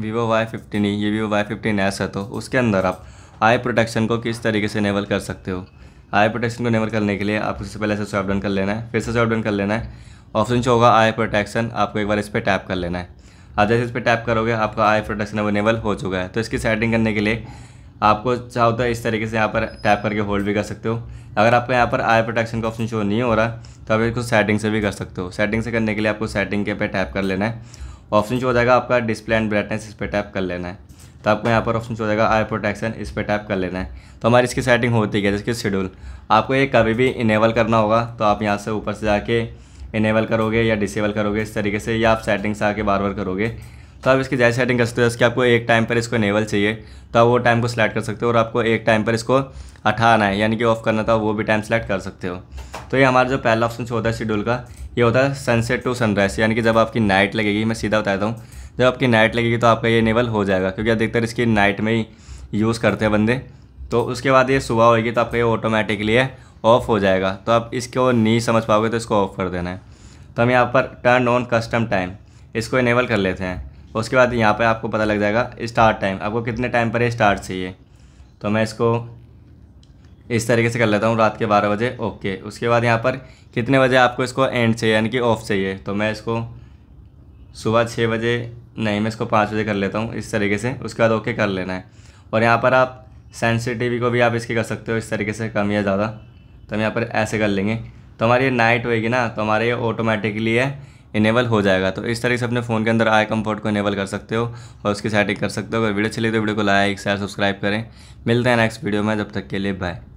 Vivo Y fifteen E ये Vivo Y fifteen S है तो उसके अंदर आप आई प्रोटेक्शन को किस तरीके से इनेबल कर सकते हो आई प्रोटेक्शन को इनेबल करने के लिए आपको सबसे पहले सबसे डाउन कर लेना है फिर से सबसे डाउन कर लेना है ऑप्शन जो होगा आई प्रोटेक्शन आपको एक बार इस पर टैप कर लेना है आप जैसे इस पर टैप करोगे आपका आई प्रोटेक्शन अब इनेबल हो चुका है तो इसकी सेटिंग करने के लिए आपको चाहो तो इस तरीके से यहाँ पर टैप करके होल्ड भी कर सकते हो अगर आपको यहाँ पर आई प्रोटेक्शन का ऑप्शन शो नहीं हो रहा तो आप इसको सेटिंग से भी कर सकते हो सेटिंग से करने के लिए आपको सेटिंग के पे टैप कर लेना है ऑप्शन जो हो जाएगा आपका डिस्प्ले एंड ब्राइटनेस इस पर टैप कर लेना है तो आपको यहाँ पर ऑप्शन हो जाएगा आई प्रोटेक्शन इस पर टैप कर लेना है तो हमारी इसकी सेटिंग होती है जिसकी शेड्यूल आपको ये कभी भी इनेबल करना होगा तो आप यहाँ से ऊपर से जाके इनेबल करोगे या डिसेबल करोगे इस तरीके से या आप सेटिंग्स आके बार बार करोगे तो आप इसकी जैसे सेटिंग कर सकते हो जैसे कि आपको एक टाइम पर इसको इनेबल चाहिए तो आप वो टाइम को सिलेक्ट कर सकते हो और आपको एक टाइम पर इसको हटाना है यानी कि ऑफ करना था वो भी टाइम सेलेक्ट कर सकते हो तो ये हमारा जो पहला ऑप्शन होता है शेड्यूल का ये होता है सनसेट टू सनराइज यानी कि जब आपकी नाइट लगेगी मैं सीधा बताता हूँ जब आपकी नाइट लगेगी तो आपका ये इनेबल हो जाएगा क्योंकि अधिकतर इसकी नाइट में ही यूज़ करते हैं बंदे तो उसके बाद ये सुबह होगी तो आपका ये ऑटोमेटिकली है ऑफ़ हो जाएगा तो आप इसको नहीं समझ पाओगे तो इसको ऑफ़ कर देना है तो हम यहाँ पर टर्न ऑन कस्टम टाइम इसको इनेबल कर लेते हैं उसके बाद यहाँ पर आपको पता लग जाएगा स्टार्ट टाइम आपको कितने टाइम पर स्टार्ट चाहिए तो मैं इसको इस तरीके से कर लेता हूँ रात के बारह बजे ओके उसके बाद यहाँ पर कितने बजे आपको इसको एंड चाहिए यानी कि ऑफ चाहिए तो मैं इसको सुबह छः बजे नहीं मैं इसको पाँच बजे कर लेता हूँ इस तरीके से उसके बाद ओके कर लेना है और यहाँ पर आप सेंसिटिविटी को भी आप इसकी कर सकते हो इस तरीके से कम या ज़्यादा तो हम यहाँ पर ऐसे कर लेंगे तो हमारी ये नाइट होएगी ना तो हमारे ये ऑटोमेटिकली है इनेबल हो जाएगा तो इस तरीके से अपने फ़ोन के अंदर आई कम्फर्ट को इनेबल कर सकते हो और उसकी सेटिंग कर सकते हो अगर वीडियो चली तो वीडियो को लाइक शेयर सब्सक्राइब करें मिलते हैं नेक्स्ट वीडियो में जब तक के लिए बाय